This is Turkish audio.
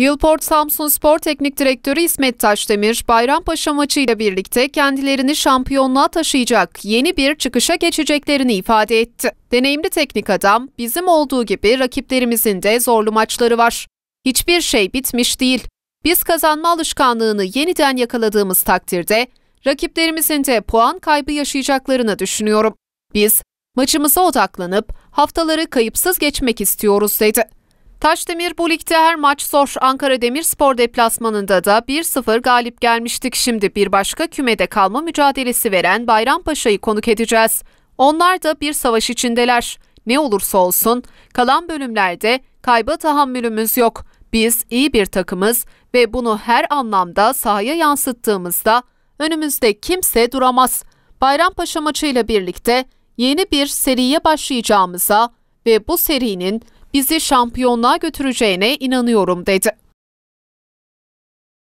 Yılport Samsun Spor Teknik Direktörü İsmet Taşdemir, Bayrampaşa maçıyla birlikte kendilerini şampiyonluğa taşıyacak yeni bir çıkışa geçeceklerini ifade etti. Deneyimli teknik adam, bizim olduğu gibi rakiplerimizin de zorlu maçları var. Hiçbir şey bitmiş değil. Biz kazanma alışkanlığını yeniden yakaladığımız takdirde rakiplerimizin de puan kaybı yaşayacaklarını düşünüyorum. Biz maçımıza odaklanıp haftaları kayıpsız geçmek istiyoruz dedi. Taşdemir bu ligde her maç zor. Ankara Demirspor deplasmanında da 1-0 galip gelmiştik. Şimdi bir başka kümede kalma mücadelesi veren Bayrampaşa'yı konuk edeceğiz. Onlar da bir savaş içindeler. Ne olursa olsun kalan bölümlerde kayba tahammülümüz yok. Biz iyi bir takımız ve bunu her anlamda sahaya yansıttığımızda önümüzde kimse duramaz. Bayrampaşa maçıyla birlikte yeni bir seriye başlayacağımıza ve bu serinin bizi şampiyonluğa götüreceğine inanıyorum dedi.